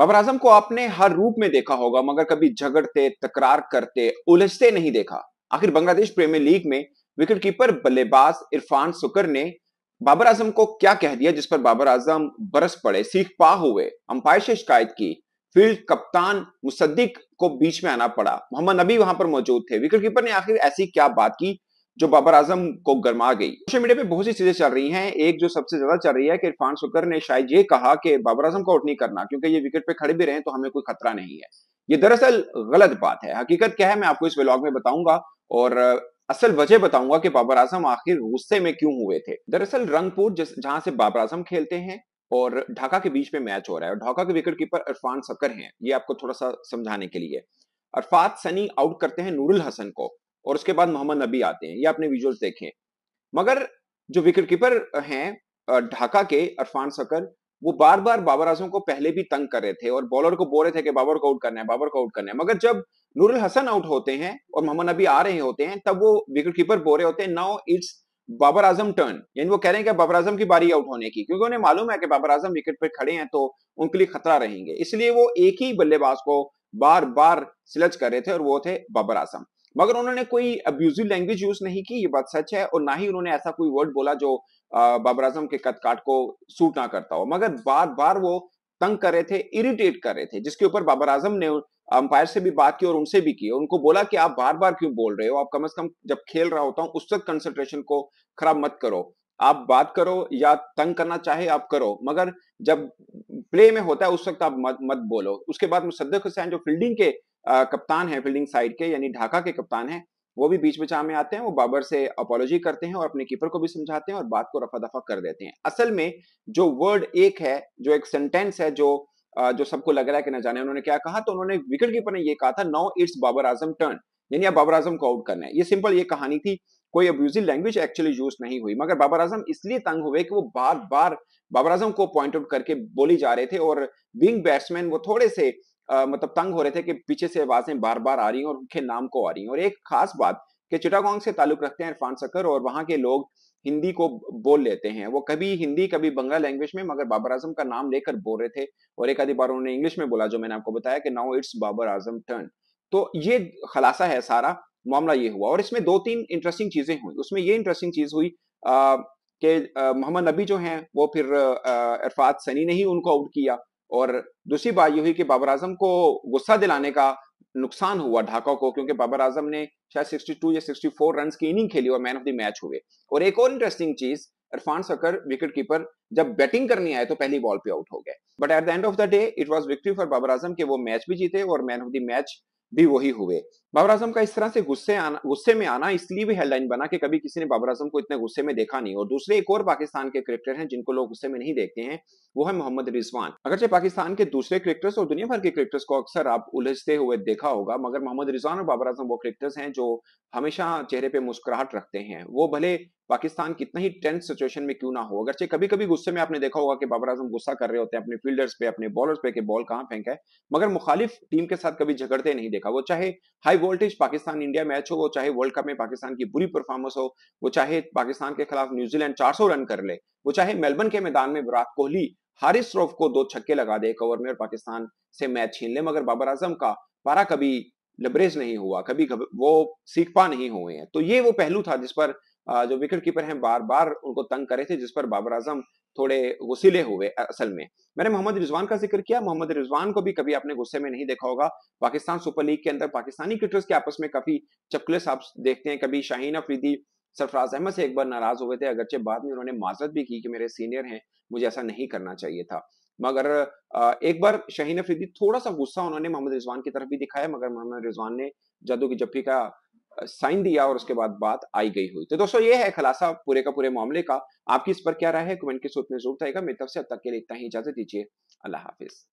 बाबर आजम को आपने हर रूप में देखा होगा मगर कभी झगड़ते तकरार करते उलझते नहीं देखा आखिर बांग्लादेश प्रीमियर लीग में विकेट कीपर बल्लेबाज इरफान सुकर ने बाबर आजम को क्या कह दिया जिस पर बाबर आजम बरस पड़े सीख पा हुए अंपायर से शिकायत की फील्ड कप्तान मुसद्दिक को बीच में आना पड़ा मोहम्मद नबी वहां पर मौजूद थे विकेट कीपर ने आखिर ऐसी क्या बात की जो बाबर आजम को गरमा गई सोशल मीडिया पे बहुत सी चीजें चल रही हैं एक जो सबसे ज्यादा चल रही है कि इरफान सुकर ने शायद ये कहा कि बाबर आजम को आउट नहीं करना क्योंकि ये विकेट पे खड़े भी रहे तो हमें कोई खतरा नहीं है ये दरअसल गलत बात है हकीकत क्या है मैं आपको इस व्लॉग में बताऊंगा और असल वजह बताऊंगा कि बाबर आजम आखिर गुस्से में क्यों हुए थे दरअसल रंगपुर जहां से बाबर आजम खेलते हैं और ढाका के बीच में मैच हो रहा है और ढाका के विकेट कीपर इरफान सकर हैं ये आपको थोड़ा सा समझाने के लिए अरफात सनी आउट करते हैं नूरुल हसन को और उसके बाद मोहम्मद नबी आते हैं ये आपने विजुअल्स देखे मगर जो विकेट कीपर हैं ढाका के अरफान सकर वो बार बार बाबर आजम को पहले भी तंग कर रहे थे और बॉलर को बोल रहे थे कि बाबर को आउट करना है बाबर को आउट करना है मगर जब नूरुल हसन आउट होते हैं और मोहम्मद नबी आ रहे होते हैं तब वो विकेट कीपर बोल रहे होते हैं now it's Babar Azam turn यानी वो कह रहे हैं कि बाबर आजम की बारी आउट होने की क्योंकि उन्हें मालूम है कि बाबर आजम विकेट पर खड़े हैं तो उनके लिए खतरा रहेंगे इसलिए वो एक ही बल्लेबाज को बार बार सिलेक्ट कर रहे थे और वो थे बाबर आजम मगर उन्होंने कोई अब्यूजिव लैंग्वेज यूज नहीं की ये बात सच है और ना ही उन्होंने ऐसा कोई वर्ड बोला जो बाबर आजम के कद काट को सूट ना करता हो मगर बार बार वो तंग कर रहे थे इरिटेट कर रहे थे जिसके ऊपर बाबर आजम ने अंपायर से भी बात की और उनसे भी की उनको बोला कि आप बार बार क्यों बोल रहे हो आप कम से कम जब खेल रहा होता हूं उस वक्त कंसंट्रेशन को खराब मत करो आप बात करो या तंग करना चाहे आप करो मगर जब प्ले में होता है उस वक्त आप मत मत बोलो उसके बाद मुसद्दक हुसैन जो फील्डिंग के कप्तान है फील्डिंग साइड के यानी ढाका के कप्तान है वो भी बीच बचाव में आते हैं वो बाबर से अपोलॉजी करते हैं और अपने कीपर को भी समझाते हैं और बात को रफा दफा कर देते हैं असल में जो वर्ड एक है जो एक सेंटेंस है जो जो सबको लग रहा है कि ना जाने उन्होंने क्या कहा तो उन्होंने विकेट कीपर ने ये कहा था no it's Babar Azam turn यानी अब बाबर आजम को आउट करना है ये सिंपल ये कहानी थी कोई अब्यूजिव लैंग्वेज एक्चुअली यूज नहीं हुई मगर बाबर आजम इसलिए तंग हुए कि वो बार बार बाबर आजम को पॉइंट आउट करके बोली जा रहे थे और विंग बैट्समैन वो थोड़े से आ, मतलब तंग हो रहे थे कि पीछे से आवाजें बार बार आ रही हैं और उनके नाम को आ रही हैं और एक खास बात कि चिटागोंग से ताल्लुक रखते हैं इरफान सकर और वहाँ के लोग हिंदी को बोल लेते हैं वो कभी हिंदी कभी बंगला लैंग्वेज में मगर बाबर आजम का नाम लेकर बोल रहे थे और एक आधी बार उन्होंने इंग्लिश में बोला जो मैंने आपको बताया कि now it's Babar Azam turn तो ये खलासा है सारा मामला ये हुआ और इसमें दो तीन इंटरेस्टिंग चीजें हुई उसमें ये इंटरेस्टिंग चीज हुई कि मोहम्मद नबी जो हैं वो फिर इरफात सनी ने ही उनको आउट किया और दूसरी बात ये हुई कि बाबर आजम को गुस्सा दिलाने का नुकसान हुआ ढाका को क्योंकि बाबर आजम ने शायद 62 या 64 रन की इनिंग खेली और मैन ऑफ द मैच हुए और एक और इंटरेस्टिंग चीज इरफान सकर विकेट कीपर जब बैटिंग करने आए तो पहली बॉल पे आउट हो गए but at the end of the day it was victory for Babar Azam के वो मैच भी जीते और मैन ऑफ द मैच भी वही हुए बाबर आजम का इस तरह से गुस्से आना गुस्से में आना इसलिए भी हेडलाइन बना कि कभी किसी ने बाबर आजम को इतने गुस्से में देखा नहीं और दूसरे एक और पाकिस्तान के क्रिकेटर हैं जिनको लोग गुस्से में नहीं देखते हैं वो है मोहम्मद रिजवान अगरचे पाकिस्तान के दूसरे क्रिकेटर्स और दुनिया भर के क्रिकेटर्स को अक्सर आप उलझते हुए देखा होगा मगर मोहम्मद रिजवान और बाबर आजम वो क्रिकेटर्स हैं जो हमेशा चेहरे पर मुस्कुराहट रखते हैं वो भले पाकिस्तान कितना ही टेंस सिचुएशन में क्यों ना हो चाहे कभी कभी गुस्से में आपने देखा होगा कि बाबर आजम गुस्सा कर रहे होते हैं अपने फील्डर्स पे अपने बॉलर्स पे कि बॉल कहाँ फेंका है मगर मुखालिफ टीम के साथ कभी झगड़ते नहीं देखा वो चाहे high voltage Pakistan India match हो वो चाहे वर्ल्ड कप में पाकिस्तान की बुरी परफॉर्मेंस हो वो चाहे पाकिस्तान के खिलाफ न्यूजीलैंड चार रन कर ले वो चाहे मेलबर्न के मैदान में विराट कोहली हारिस रोफ को दो छक्के लगा दे एक ओवर में और पाकिस्तान से मैच छीन ले मगर बाबर आजम का पारा कभी लबरेज नहीं हुआ कभी वो सीख पा नहीं हुए हैं तो ये वो पहलू था जिस पर जो विकेट कीपर हैं बार बार उनको तंग करे थे जिस पर बाबर आजम थोड़े गुस्सीले हुए असल में मैंने मोहम्मद रिजवान का जिक्र किया मोहम्मद रिजवान को भी कभी आपने गुस्से में नहीं देखा होगा पाकिस्तान सुपर लीग के अंदर पाकिस्तानी क्रिकेटर्स के आपस में काफी चपकले आप देखते हैं कभी शाहीन अफरीदी सरफराज अहमद से एक बार नाराज हुए थे अगरचे बाद में उन्होंने माजत भी की कि मेरे सीनियर हैं मुझे ऐसा नहीं करना चाहिए था मगर एक बार शहीन अफरीदी थोड़ा सा गुस्सा उन्होंने मोहम्मद रिजवान की तरफ भी दिखाया मगर मोहम्मद रिजवान ने जादू की जप्पी का साइन दिया और उसके बाद बात आई गई हुई तो दोस्तों ये है खलासा पूरे का पूरे मामले का आपकी इस पर क्या राय है कमेंट के सूत्र में जरूर आएगा मेरी तरफ से अब तक के लिए इतना ही इजाजत दीजिए अल्लाह हाफिज